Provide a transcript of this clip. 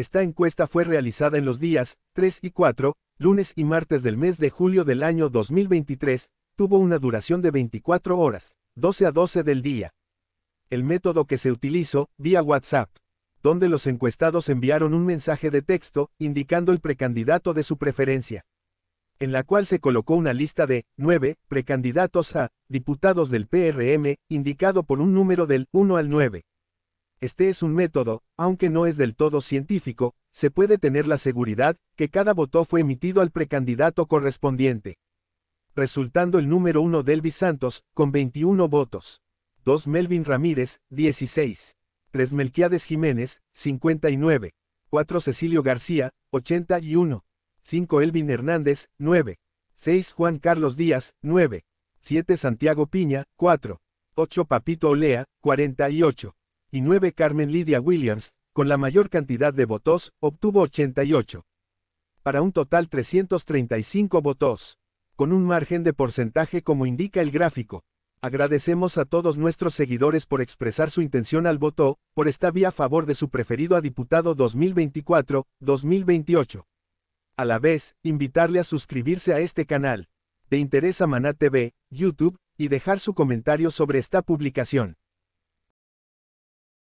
Esta encuesta fue realizada en los días 3 y 4, lunes y martes del mes de julio del año 2023, tuvo una duración de 24 horas, 12 a 12 del día. El método que se utilizó, vía WhatsApp, donde los encuestados enviaron un mensaje de texto indicando el precandidato de su preferencia, en la cual se colocó una lista de 9, precandidatos a diputados del PRM, indicado por un número del 1 al 9. Este es un método, aunque no es del todo científico, se puede tener la seguridad que cada voto fue emitido al precandidato correspondiente, resultando el número 1 Delvis Santos, con 21 votos. 2 Melvin Ramírez, 16. 3 Melquiades Jiménez, 59. 4 Cecilio García, 81. 5 Elvin Hernández, 9. 6 Juan Carlos Díaz, 9. 7 Santiago Piña, 4. 8 Papito Olea, 48 y 9 Carmen Lidia Williams, con la mayor cantidad de votos, obtuvo 88. Para un total 335 votos. Con un margen de porcentaje como indica el gráfico. Agradecemos a todos nuestros seguidores por expresar su intención al voto, por esta vía a favor de su preferido a diputado 2024-2028. A la vez, invitarle a suscribirse a este canal. De interés a Maná TV, YouTube, y dejar su comentario sobre esta publicación.